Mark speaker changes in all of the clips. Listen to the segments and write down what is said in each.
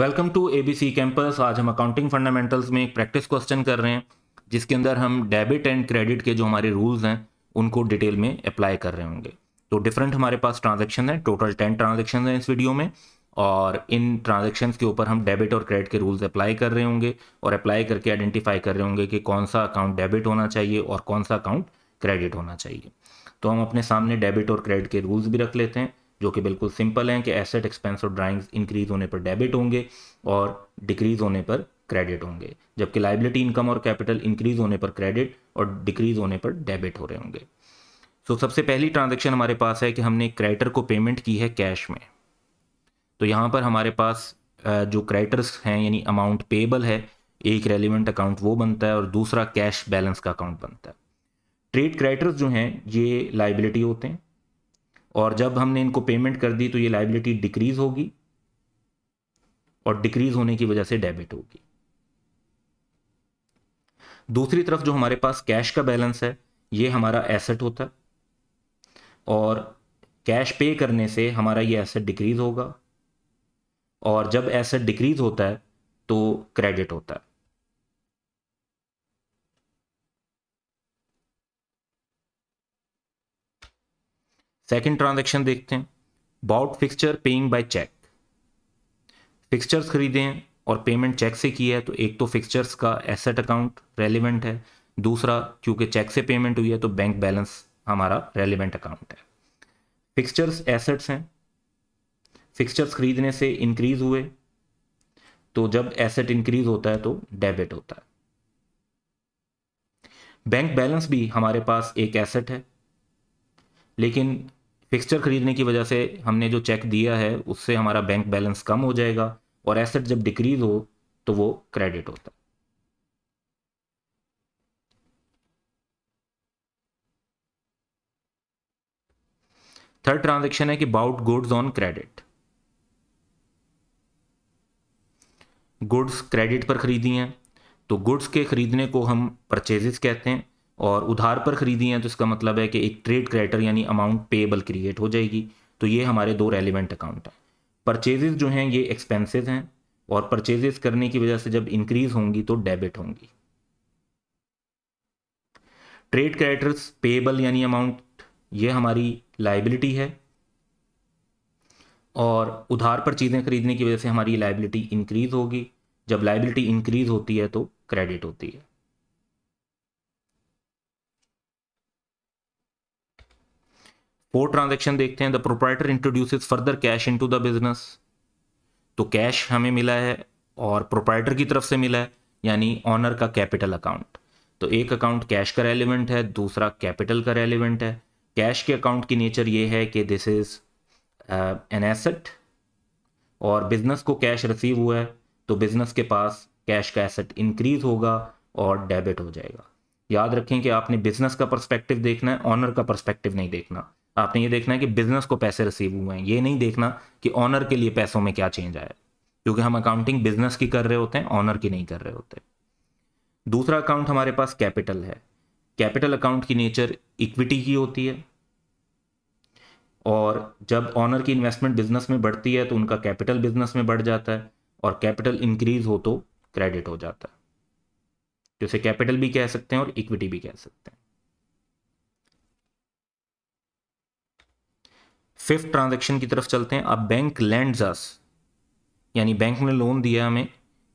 Speaker 1: welcome to ABC campus आज हम accounting fundamentals में एक प्रैक्टिस क्वेश्चन कर रहे हैं जिसके अंदर हम डेबिट एंड क्रेडिट के जो हमारे रूल्स हैं उनको डिटेल में अप्लाई कर रहे होंगे तो डिफरेंट हमारे पास ट्रांजेक्शन है टोटल टेन ट्रांजेक्शन हैं इस वीडियो में और इन ट्रांजेक्शन के ऊपर हम डेबिट और क्रेडिट के रूल्स अप्लाई कर रहे होंगे और अप्लाई करके आइडेंटिफाई कर रहे होंगे कि कौन सा अकाउंट डेबिट होना चाहिए और कौन सा अकाउंट क्रेडिट होना चाहिए तो हम अपने सामने डेबिट और क्रेडिट के रूल्स भी रख लेते हैं जो कि बिल्कुल सिंपल हैं कि एसेट एक्सपेंस और ड्राइंग्स इंक्रीज होने पर डेबिट होंगे और डिक्रीज होने पर क्रेडिट होंगे जबकि लाइबिलिटी इनकम और कैपिटल इंक्रीज होने पर क्रेडिट और डिक्रीज होने पर डेबिट हो रहे होंगे सो so, सबसे पहली ट्रांजेक्शन हमारे पास है कि हमने क्रेडिटर को पेमेंट की है कैश में तो यहाँ पर हमारे पास जो क्रेडिटर्स हैं यानी अमाउंट पेबल है एक रेलिवेंट अकाउंट वो बनता है और दूसरा कैश बैलेंस का अकाउंट बनता है ट्रेड क्रेडिटर्स जो हैं ये लाइबिलिटी होते हैं और जब हमने इनको पेमेंट कर दी तो ये लाइबिलिटी डिक्रीज होगी और डिक्रीज होने की वजह से डेबिट होगी दूसरी तरफ जो हमारे पास कैश का बैलेंस है ये हमारा एसेट होता है और कैश पे करने से हमारा ये एसेट डिक्रीज होगा और जब एसेट डिक्रीज होता है तो क्रेडिट होता है सेकंड ट्रांजैक्शन देखते हैं bought fixture paying by cheque fixtures खरीदे हैं और पेमेंट चेक से की है तो एक तो फिक्सचर्स का एसेट अकाउंट रेलिवेंट है दूसरा क्योंकि चेक से पेमेंट हुई है तो बैंक बैलेंस हमारा रेलिवेंट अकाउंट है फिक्सचर्स एसेट्स हैं फिक्सचर्स खरीदने से इंक्रीज हुए तो जब एसेट इंक्रीज होता है तो डेबिट होता है बैंक बैलेंस भी हमारे पास एक एसेट है लेकिन फिक्सचर खरीदने की वजह से हमने जो चेक दिया है उससे हमारा बैंक बैलेंस कम हो जाएगा और एसेट जब डिक्रीज हो तो वो क्रेडिट होता है थर्ड ट्रांजेक्शन है कि bought goods on credit goods credit पर खरीदी हैं तो गुड्स के खरीदने को हम परचेजेस कहते हैं और उधार पर खरीदी हैं तो इसका मतलब है कि एक ट्रेड क्रेडिटर यानी अमाउंट पेबल क्रिएट हो जाएगी तो ये हमारे दो रेलिवेंट अकाउंट हैं परचेजेज जो हैं ये एक्सपेंसेस हैं और परचेजेस करने की वजह से जब इंक्रीज होंगी तो डेबिट होंगी ट्रेड क्रेडिटर्स पेबल यानी अमाउंट ये हमारी लाइबिलिटी है और उधार पर चीज़ें खरीदने की वजह से हमारी लाइबिलिटी इंक्रीज होगी जब लाइबिलिटी इंक्रीज होती है तो क्रेडिट होती है फोर ट्रांजेक्शन देखते हैं the proprietor introduce further cash into the business तो कैश हमें मिला है और प्रोप्राइटर की तरफ से मिला है यानी ऑनर का कैपिटल अकाउंट तो एक अकाउंट कैश का रेलिवेंट है दूसरा कैपिटल का रेलिवेंट है कैश के अकाउंट की नेचर ये है कि दिस इज एन एसेट और बिजनेस को कैश रिसीव हुआ है तो बिजनेस के पास कैश का एसेट इंक्रीज होगा और डेबिट हो जाएगा याद रखें कि आपने बिजनेस का पर्सपेक्टिव देखना है ऑनर का पर्सपेक्टिव नहीं देखना आपने ये देखना है कि बिजनेस को पैसे रिसीव हुए हैं ये नहीं देखना कि ऑनर के लिए पैसों में क्या चेंज आया क्योंकि हम अकाउंटिंग बिजनेस की कर रहे होते हैं ऑनर की नहीं कर रहे होते दूसरा अकाउंट हमारे पास कैपिटल है कैपिटल अकाउंट की नेचर इक्विटी की होती है और जब ऑनर की इन्वेस्टमेंट बिजनेस में बढ़ती है तो उनका कैपिटल बिजनेस में बढ़ जाता है और कैपिटल इंक्रीज हो तो क्रेडिट हो जाता है जैसे कैपिटल भी कह सकते हैं और इक्विटी भी कह सकते हैं फिफ्थ ट्रांजेक्शन की तरफ चलते हैं अब बैंक लैंड यानी बैंक ने लोन दिया हमें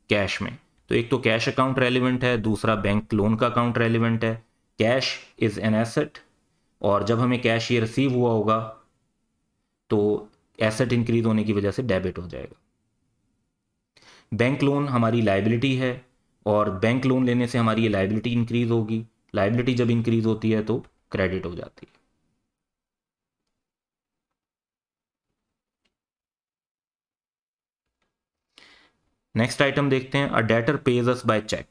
Speaker 1: कैश में तो एक तो कैश अकाउंट रेलिवेंट है दूसरा बैंक लोन का अकाउंट रेलिवेंट है कैश इज़ एन एसेट और जब हमें कैश ये रिसीव हुआ होगा तो एसेट इंक्रीज होने की वजह से डेबिट हो जाएगा बैंक लोन हमारी लाइबिलिटी है और बैंक लोन लेने से हमारी ये लाइबिलिटी इंक्रीज होगी लाइबिलिटी जब इंक्रीज होती है तो क्रेडिट हो जाती है नेक्स्ट आइटम देखते हैं a debtor pays us by cheque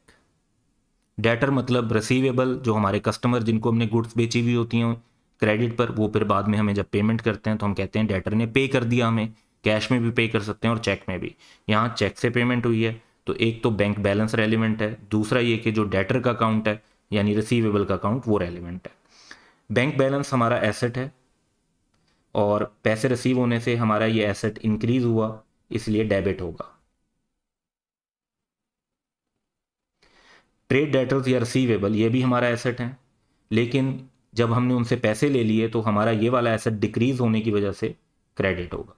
Speaker 1: debtor मतलब रिसीवेबल जो हमारे कस्टमर जिनको हमने गुड्स बेची हुई होती हैं क्रेडिट पर वो फिर बाद में हमें जब पेमेंट करते हैं तो हम कहते हैं डेटर ने पे कर दिया हमें कैश में भी पे कर सकते हैं और चेक में भी यहाँ चेक से पेमेंट हुई है तो एक तो बैंक बैलेंस रेलिवेंट है दूसरा ये कि जो डेटर का अकाउंट है यानी रिसीवेबल का अकाउंट वो रेलिवेंट है बैंक बैलेंस हमारा एसेट है और पैसे रिसीव होने से हमारा ये एसेट इंक्रीज़ हुआ इसलिए डेबिट होगा ट्रेड डेटर्स या रिसीवेबल ये भी हमारा एसेट है लेकिन जब हमने उनसे पैसे ले लिए तो हमारा ये वाला एसेट डिक्रीज होने की वजह से क्रेडिट होगा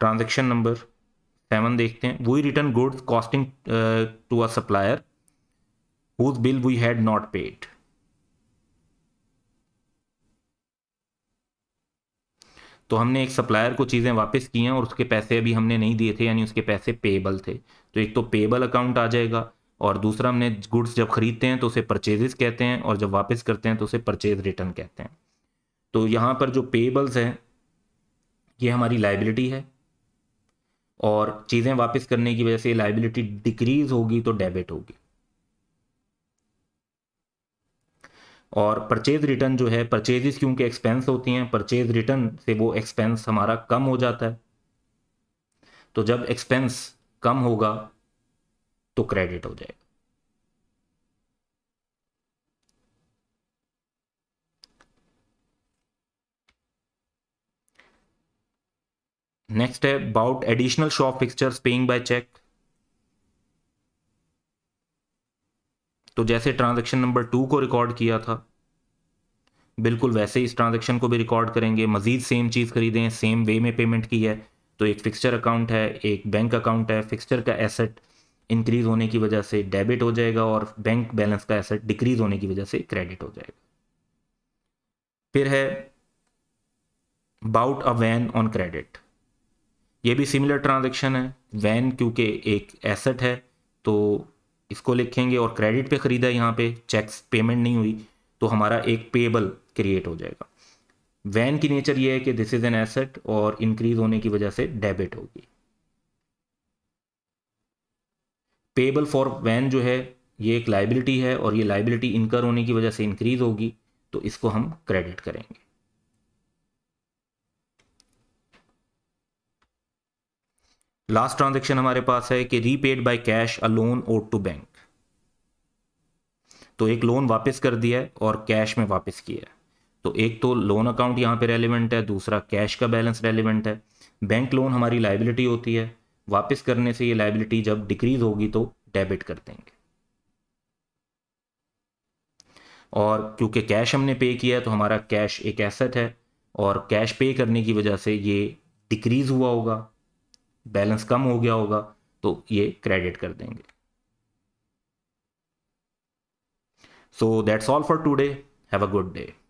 Speaker 1: ट्रांजेक्शन नंबर सेवन देखते हैं we return goods costing to a supplier whose bill we had not paid तो हमने एक सप्लायर को चीज़ें वापस की हैं और उसके पैसे अभी हमने नहीं दिए थे यानी उसके पैसे पेबल थे तो एक तो पेबल अकाउंट आ जाएगा और दूसरा हमने गुड्स जब खरीदते हैं तो उसे परचेजेस कहते हैं और जब वापस करते हैं तो उसे परचेज रिटर्न कहते हैं तो यहाँ पर जो पेबल्स हैं ये हमारी लाइबिलिटी है और चीज़ें वापस करने की वजह से लाइबिलिटी डिक्रीज़ होगी तो डेबिट होगी और परचेज रिटर्न जो है परचेजेस क्योंकि एक्सपेंस होती हैं परचेज रिटर्न से वो एक्सपेंस हमारा कम हो जाता है तो जब एक्सपेंस कम होगा तो क्रेडिट हो जाएगा नेक्स्ट है about additional shop fixtures paying by cheque तो जैसे ट्रांजेक्शन नंबर टू को रिकॉर्ड किया था बिल्कुल वैसे इस ट्रांजेक्शन को भी रिकॉर्ड करेंगे मजीद सेम चीज़ खरीदें सेम वे में पेमेंट की है तो एक फिक्सचर अकाउंट है एक बैंक अकाउंट है फिक्सचर का एसेट इंक्रीज होने की वजह से डेबिट हो जाएगा और बैंक बैलेंस का एसेट डिक्रीज होने की वजह से क्रेडिट हो जाएगा फिर है bought a van on credit ये भी सिमिलर ट्रांजेक्शन है वैन क्योंकि एक एसेट है तो इसको लिखेंगे और क्रेडिट पे ख़रीदा यहाँ पे चेक्स पेमेंट नहीं हुई तो हमारा एक पेबल क्रिएट हो जाएगा वैन की नेचर ये है कि दिस इज़ एन एसेट और इंक्रीज होने की वजह से डेबिट होगी पेबल फॉर वैन जो है ये एक लाइबिलिटी है और ये लाइबिलिटी इनकर होने की वजह से इंक्रीज होगी तो इसको हम क्रेडिट करेंगे लास्ट ट्रांजेक्शन हमारे पास है कि repaid by cash a loan owed to bank तो एक लोन वापस कर दिया है और कैश में वापस किया है तो एक तो लोन अकाउंट यहाँ पे रेलिवेंट है दूसरा कैश का बैलेंस रेलिवेंट है बैंक लोन हमारी लाइबिलिटी होती है वापस करने से ये लाइबिलिटी जब डिक्रीज होगी तो डेबिट कर देंगे और क्योंकि कैश हमने पे किया है तो हमारा कैश एक एसेट है और कैश पे करने की वजह से ये डिक्रीज हुआ होगा बैलेंस कम हो गया होगा तो ये क्रेडिट कर देंगे so that's all for today have a good day